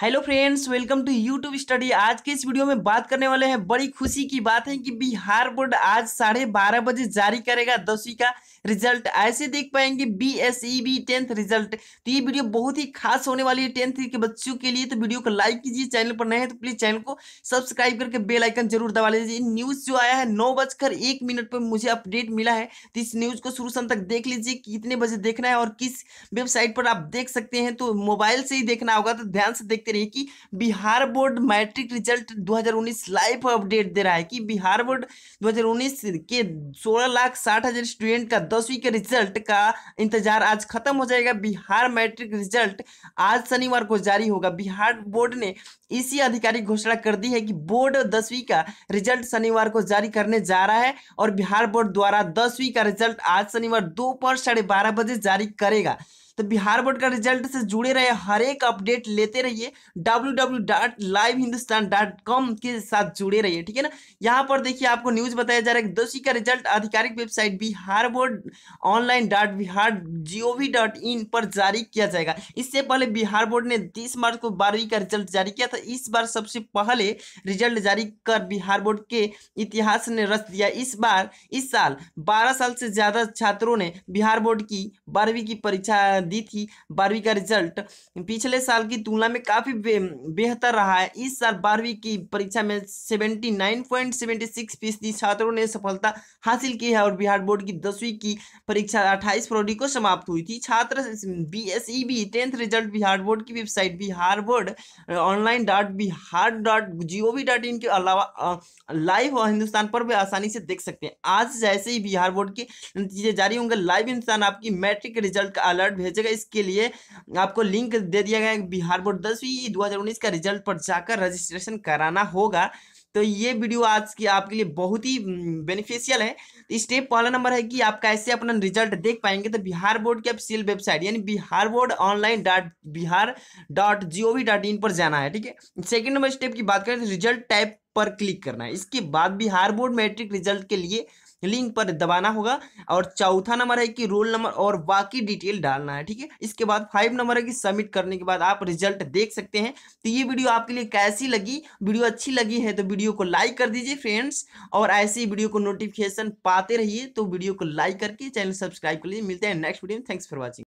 hello friends welcome to YouTube study आज के इस वीडियो में बात करने वाले हैं बड़ी खुशी की बात है कि बिहार बोर्ड आज साढ़े बारह बजे जारी करेगा दसवीं का रिजल्ट ऐसे देख पाएंगे B S E B tenth result तो ये वीडियो बहुत ही खास होने वाली है टेंथ के बच्चों के लिए तो वीडियो को लाइक कीजिए चैनल पर नए हैं तो प्लीज चैनल को सब्सक्राइब करके बेल आइकन जरूर दबा लीजिए न्यूज जो आया है नौ बजकर एक मिनट पर मुझे अपडेट मिला है तो इस न्यूज को शुरू शाम तक देख लीजिए कितने बजे देखना है और किस वेबसाइट पर आप देख सकते हैं तो मोबाइल से ही देखना होगा तो ध्यान से देखते रहिए कि Bihar board matric result 2019 live update दे रहा है कि बिहार बोर्ड 2019 के सोलह लाख साठ हज़ार स्टूडेंट का दसवीं के रिजल्ट का इंतजार आज खत्म हो जाएगा बिहार मैट्रिक रिजल्ट आज शनिवार को जारी होगा बिहार बोर्ड ने इसी आधिकारिक घोषणा कर दी है कि बोर्ड दसवीं का रिजल्ट शनिवार को जारी करने जा रहा है और बिहार बोर्ड द्वारा दसवीं का रिजल्ट आज शनिवार दोपहर साढ़े बारह बजे जारी करेगा तो बिहार बोर्ड का रिजल्ट से जुड़े रहे हर एक अपडेट लेते रहिए कॉम के साथ जुड़े रहिए ठीक है ना यहाँ पर देखिए आपको न्यूज़ बताया जा रहा है दोषी का रिजल्ट आधिकारिक website Bihar board online dot Bihar G O V dot in पर जारी किया जाएगा इससे पहले बिहार बोर्ड ने तीस मार्च को बारहवीं का रिजल्ट जारी किया था इस बार सबसे पहले रिजल्ट जारी कर बिहार बोर्ड के इतिहास ने रच दिया इस बार इस साल बारह साल से ज़्यादा छात्रों ने बिहार बोर्ड की बारहवीं की परीक्षा परीक्षा दी थी बारहवीं का रिजल्ट पिछले साल की तुलना में काफ़ी बेहतर रहा है इस साल बारहवीं की परीक्षा में seventy nine point seventy six फीसदी छात्रों ने सफलता हासिल की है और बिहार बोर्ड की दसवीं की परीक्षा अट्ठाईस फरवरी को समाप्त हुई थी छात्र B S E B tenth result Bihar board की website Bihar board online dot Bihar dot G O V dot in के अलावा लाइव हिंदुस्तान पर भी आसानी से देख सकते हैं आज जैसे ही बिहार बोर्ड के नतीजे जारी होंगे लाइव इंसान आपकी मैट्रिक रिजल्ट का अलर्ट भेज भेजेगा इसके लिए आपको लिंक दे दिया गया बिहार बोर्ड दसवीं दो का रिजल्ट पर जाकर रजिस्ट्रेशन कराना होगा तो ये वीडियो आज की आपके लिए बहुत ही बेनिफिशियल हम्म, है स्टेप तो पहला नंबर है कि आप कैसे अपना रिजल्ट देख पाएंगे तो बिहार बोर्ड की ऑफिशियल वेबसाइट यानी Bihar board online dot Bihar dot G O V dot in पर जाना है ठीक है सेकंड नंबर स्टेप की बात करें तो रिजल्ट टाइप पर क्लिक करना है इसके बाद बिहार बोर्ड मैट्रिक रिजल्ट के लिए लिंक पर दबाना होगा और चौथा नंबर है कि रोल नंबर और बाकी डिटेल डालना है ठीक है इसके बाद फाइव नंबर है कि सबमिट करने के बाद आप रिजल्ट देख सकते हैं तो ये वीडियो आपके लिए कैसी लगी वीडियो अच्छी लगी है तो वीडियो को लाइक कर दीजिए फ्रेंड्स और ऐसे ही वीडियो को नोटिफिकेशन पाते रहिए तो वीडियो को लाइक करके चैनल सब्सक्राइब कर लीजिए मिलते हैं नेक्स्ट वीडियो में थैंक्स फॉर वॉचिंग